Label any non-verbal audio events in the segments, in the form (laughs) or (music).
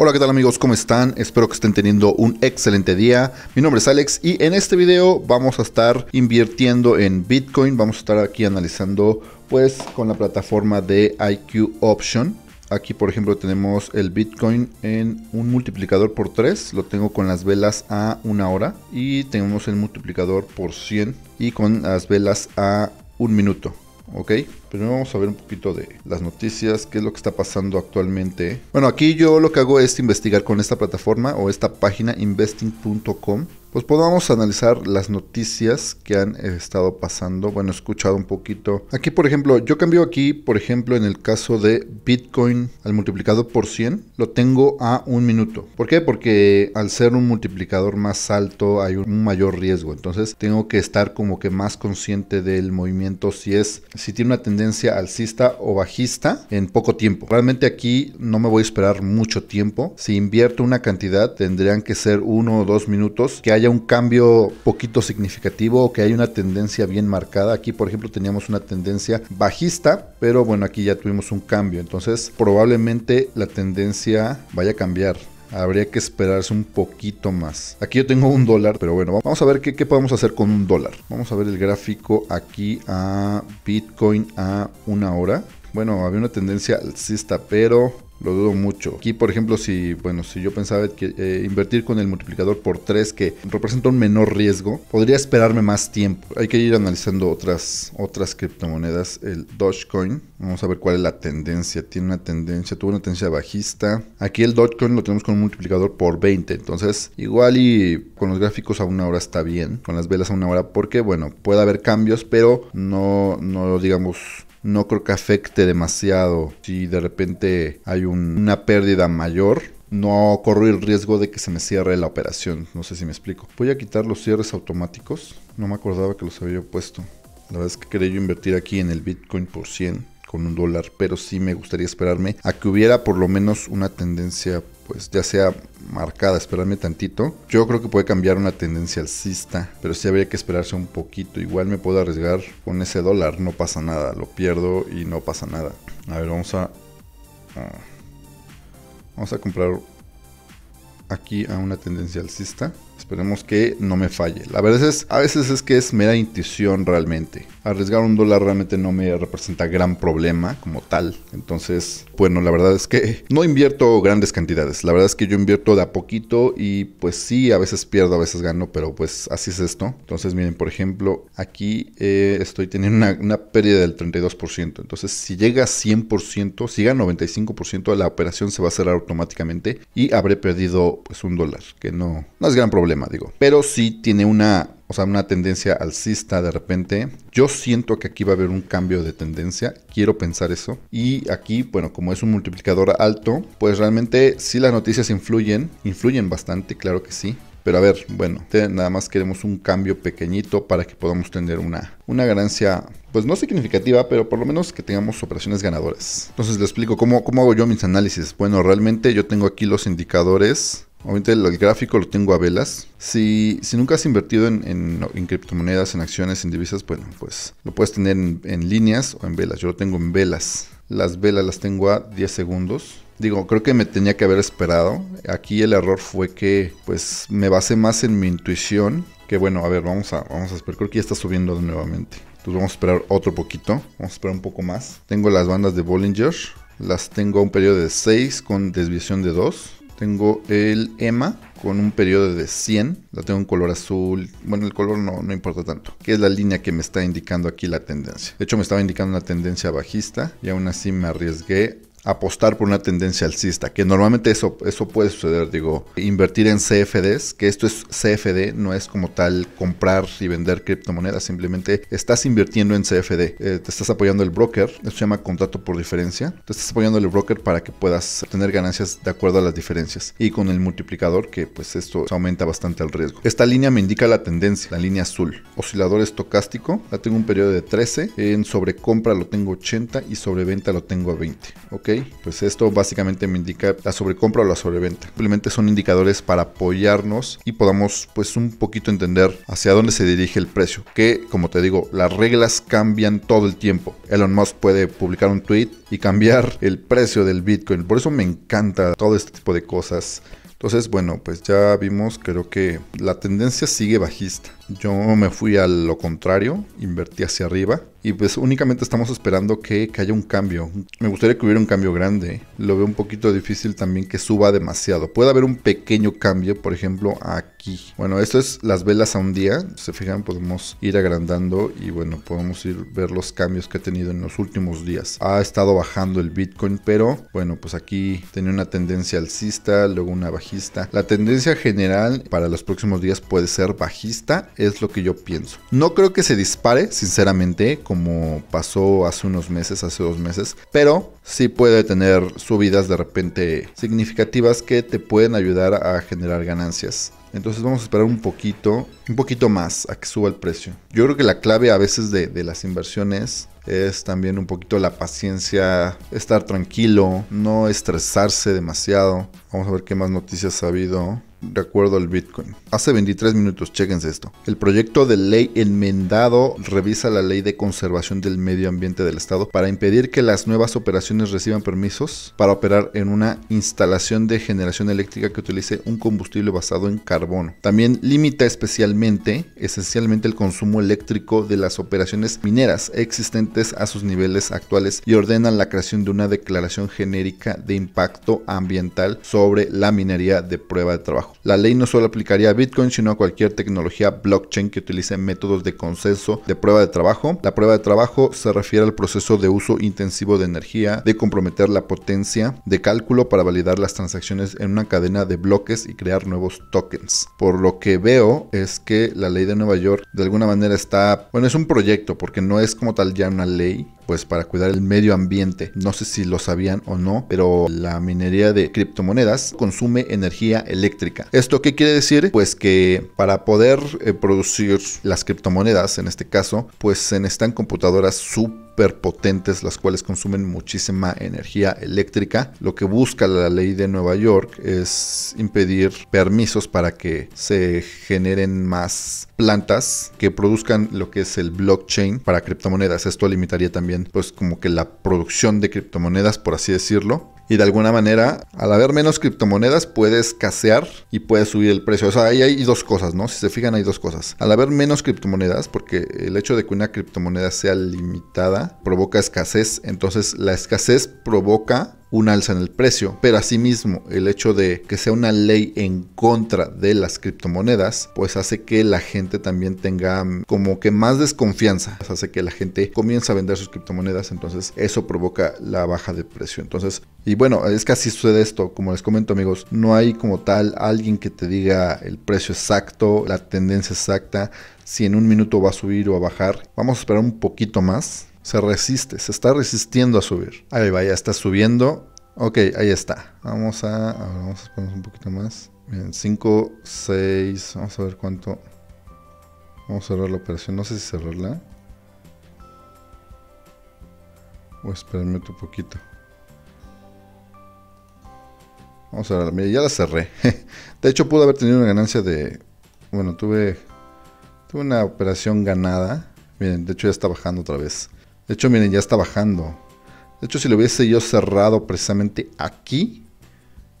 Hola, ¿qué tal amigos? ¿Cómo están? Espero que estén teniendo un excelente día. Mi nombre es Alex y en este video vamos a estar invirtiendo en Bitcoin. Vamos a estar aquí analizando pues con la plataforma de IQ Option. Aquí por ejemplo tenemos el Bitcoin en un multiplicador por 3, lo tengo con las velas a una hora y tenemos el multiplicador por 100 y con las velas a un minuto, ¿ok? Primero pues vamos a ver un poquito de las noticias, qué es lo que está pasando actualmente. Bueno, aquí yo lo que hago es investigar con esta plataforma o esta página investing.com. Pues podamos analizar las noticias que han estado pasando. Bueno, he escuchado un poquito. Aquí, por ejemplo, yo cambio aquí, por ejemplo, en el caso de Bitcoin al multiplicado por 100, lo tengo a un minuto. ¿Por qué? Porque al ser un multiplicador más alto hay un mayor riesgo. Entonces tengo que estar como que más consciente del movimiento si es, si tiene una tendencia tendencia alcista o bajista en poco tiempo. Realmente aquí no me voy a esperar mucho tiempo. Si invierto una cantidad, tendrían que ser uno o dos minutos, que haya un cambio poquito significativo o que haya una tendencia bien marcada. Aquí, por ejemplo, teníamos una tendencia bajista, pero bueno, aquí ya tuvimos un cambio. Entonces, probablemente la tendencia vaya a cambiar habría que esperarse un poquito más. Aquí yo tengo un dólar, pero bueno, vamos a ver qué, podemos hacer con un dólar. Vamos a ver el gráfico aquí a Bitcoin a una hora. Bueno, había una tendencia alcista, pero lo dudo mucho. Aquí, por ejemplo, si, bueno, si yo pensaba que eh, invertir con el multiplicador por 3, que representa un menor riesgo, podría esperarme más tiempo. Hay que ir analizando otras, otras criptomonedas. El Dogecoin, vamos a ver cuál es la tendencia. Tiene una tendencia, tuvo una tendencia bajista. Aquí el Dogecoin lo tenemos con un multiplicador por 20. Entonces, igual y con los gráficos a una hora está bien, con las velas a una hora, porque, bueno, puede haber cambios, pero no, no digamos no creo que afecte demasiado si de repente hay una pérdida mayor. No corro el riesgo de que se me cierre la operación. No sé si me explico. Voy a quitar los cierres automáticos. No me acordaba que los había puesto. La verdad es que quería yo invertir aquí en el Bitcoin por 100 con un dólar, pero sí me gustaría esperarme a que hubiera por lo menos una tendencia pues ya sea marcada, esperarme tantito. Yo creo que puede cambiar una tendencia alcista, pero si habría que esperarse un poquito. Igual me puedo arriesgar con ese dólar, no pasa nada, lo pierdo y no pasa nada. A ver, vamos a... Vamos a comprar aquí a una tendencia alcista. Esperemos que no me falle. La verdad es, a veces es que es mera intuición realmente. Arriesgar un dólar realmente no me representa gran problema como tal. Entonces, bueno, la verdad es que no invierto grandes cantidades. La verdad es que yo invierto de a poquito y pues sí, a veces pierdo, a veces gano, pero pues así es esto. Entonces, miren, por ejemplo, aquí eh, estoy teniendo una, pérdida del 32%. Entonces, si llega a 100%, si llega a 95%, la operación se va a cerrar automáticamente y habré perdido pues un dólar, que no es gran problema pero si tiene una, o sea, una tendencia alcista de repente. Yo siento que aquí va a haber un cambio de tendencia, quiero pensar eso. Y aquí, bueno, como es un multiplicador alto, pues realmente si las noticias influyen, influyen bastante, claro que sí. Pero a ver, bueno, nada más queremos un cambio pequeñito para que podamos tener una, una ganancia, pues no significativa, pero por lo menos que tengamos operaciones ganadoras. Entonces les explico cómo, cómo hago yo mis análisis. Bueno, realmente yo tengo aquí los indicadores Obviamente el gráfico lo tengo a velas. Si, nunca has invertido en, en, criptomonedas, en acciones, en divisas, bueno, pues lo puedes tener en, líneas o en velas. Yo lo tengo en velas. Las velas las tengo a 10 segundos. Digo, creo que me tenía que haber esperado. Aquí el error fue que pues me basé más en mi intuición. Que bueno, a ver, vamos a, vamos a esperar. Creo que ya está subiendo nuevamente. Entonces vamos a esperar otro poquito. Vamos a esperar un poco más. Tengo las bandas de Bollinger. Las tengo a un periodo de 6 con desviación de 2 tengo el EMA con un periodo de 100. La tengo en color azul. Bueno, el color no, no importa tanto. Que es la línea que me está indicando aquí la tendencia. De hecho, me estaba indicando una tendencia bajista. Y aún así me arriesgué apostar por una tendencia alcista, que normalmente eso, eso puede suceder, digo, invertir en CFDs, que esto es CFD, no es como tal comprar y vender criptomonedas, simplemente estás invirtiendo en CFD, eh, te estás apoyando el broker, eso se llama contrato por diferencia, te estás apoyando el broker para que puedas tener ganancias de acuerdo a las diferencias y con el multiplicador que pues esto aumenta bastante el riesgo. Esta línea me indica la tendencia, la línea azul, oscilador estocástico, la tengo un periodo de 13, en sobrecompra lo tengo 80 y sobreventa lo tengo a 20, ¿ok? pues esto básicamente me indica la sobrecompra o la sobreventa. Simplemente son indicadores para apoyarnos y podamos pues un poquito entender hacia dónde se dirige el precio, que como te digo, las reglas cambian todo el tiempo. Elon Musk puede publicar un tweet y cambiar (laughs) el precio del Bitcoin. Por eso me encanta todo este tipo de cosas. Entonces, bueno, pues ya vimos, creo que la tendencia sigue bajista. Yo me fui a lo contrario, invertí hacia arriba y pues únicamente estamos esperando que, haya un cambio. Me gustaría que hubiera un cambio grande. Lo veo un poquito difícil también que suba demasiado. Puede haber un pequeño cambio, por ejemplo, aquí. Bueno, esto es las velas a un día. se fijan, podemos ir agrandando y bueno, podemos ir ver los cambios que ha tenido en los últimos días. Ha estado bajando el Bitcoin, pero bueno, pues aquí tenía una tendencia alcista, luego una bajista. La tendencia general para los próximos días puede ser bajista es lo que yo pienso. No creo que se dispare, sinceramente, como pasó hace unos meses, hace dos meses, pero sí puede tener subidas de repente significativas que te pueden ayudar a generar ganancias. Entonces vamos a esperar un poquito, un poquito más a que suba el precio. Yo creo que la clave a veces de, las inversiones es también un poquito la paciencia, estar tranquilo, no estresarse demasiado. Vamos a ver qué más noticias ha habido de acuerdo al Bitcoin. Hace 23 minutos, chequense esto. El proyecto de ley enmendado revisa la ley de conservación del medio ambiente del Estado para impedir que las nuevas operaciones reciban permisos para operar en una instalación de generación eléctrica que utilice un combustible basado en carbono. También limita especialmente, esencialmente, el consumo eléctrico de las operaciones mineras existentes a sus niveles actuales y ordena la creación de una declaración genérica de impacto ambiental sobre la minería de prueba de trabajo la ley no solo aplicaría a Bitcoin, sino a cualquier tecnología blockchain que utilice métodos de consenso de prueba de trabajo. La prueba de trabajo se refiere al proceso de uso intensivo de energía, de comprometer la potencia de cálculo para validar las transacciones en una cadena de bloques y crear nuevos tokens. Por lo que veo es que la ley de Nueva York de alguna manera está, bueno, es un proyecto porque no es como tal ya una ley, pues para cuidar el medio ambiente. No sé si lo sabían o no, pero la minería de criptomonedas consume energía eléctrica. ¿Esto qué quiere decir? Pues que para poder eh, producir las criptomonedas, en este caso, pues se necesitan computadoras súper potentes, las cuales consumen muchísima energía eléctrica. Lo que busca la ley de Nueva York es impedir permisos para que se generen más plantas que produzcan lo que es el blockchain para criptomonedas. Esto limitaría también pues como que la producción de criptomonedas, por así decirlo. Y de alguna manera, al haber menos criptomonedas, puede escasear y puede subir el precio. O sea, ahí hay dos cosas, ¿no? Si se fijan, hay dos cosas. Al haber menos criptomonedas, porque el hecho de que una criptomoneda sea limitada provoca escasez. Entonces, la escasez provoca un alza en el precio, pero asimismo el hecho de que sea una ley en contra de las criptomonedas, pues hace que la gente también tenga mm, como que más desconfianza, pues hace que la gente comience a vender sus criptomonedas, entonces eso provoca la baja de precio. Entonces, y bueno, es que así sucede esto, como les comento amigos, no hay como tal alguien que te diga el precio exacto, la tendencia exacta, si en un minuto va a subir o a bajar. Vamos a esperar un poquito más. Se resiste, se está resistiendo a subir. Ahí va, ya está subiendo. Ok, ahí está. Vamos a, vamos a esperar un poquito más. Bien, 5, 6, vamos a ver cuánto. Vamos a cerrar la operación. No sé si cerrarla. O esperarme un poquito. Vamos a ver, mira, ya la cerré. (laughs) De hecho, pude haber tenido una ganancia de. Bueno, tuve Tuve una operación ganada. Miren, de hecho ya está bajando otra vez. De hecho, miren, ya está bajando. De hecho, si lo hubiese yo cerrado precisamente aquí,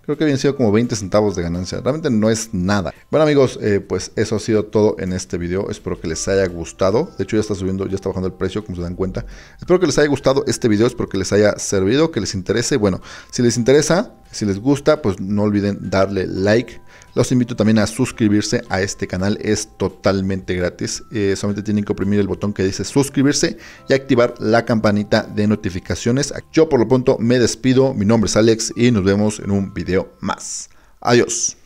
creo que habían sido como 20 centavos de ganancia. Realmente no es nada. Bueno amigos, eh, pues eso ha sido todo en este video. Espero que les haya gustado. De hecho ya está subiendo, ya está bajando el precio, como se dan cuenta. Espero que les haya gustado este video, espero que les haya servido, que les interese. Bueno, si les interesa, si les gusta, pues no olviden darle like. Los invito también a suscribirse a este canal, es totalmente gratis. Eh, solamente tienen que oprimir el botón que dice suscribirse y activar la campanita de notificaciones. Yo por lo pronto me despido, mi nombre es Alex y nos vemos en un video más. Adiós.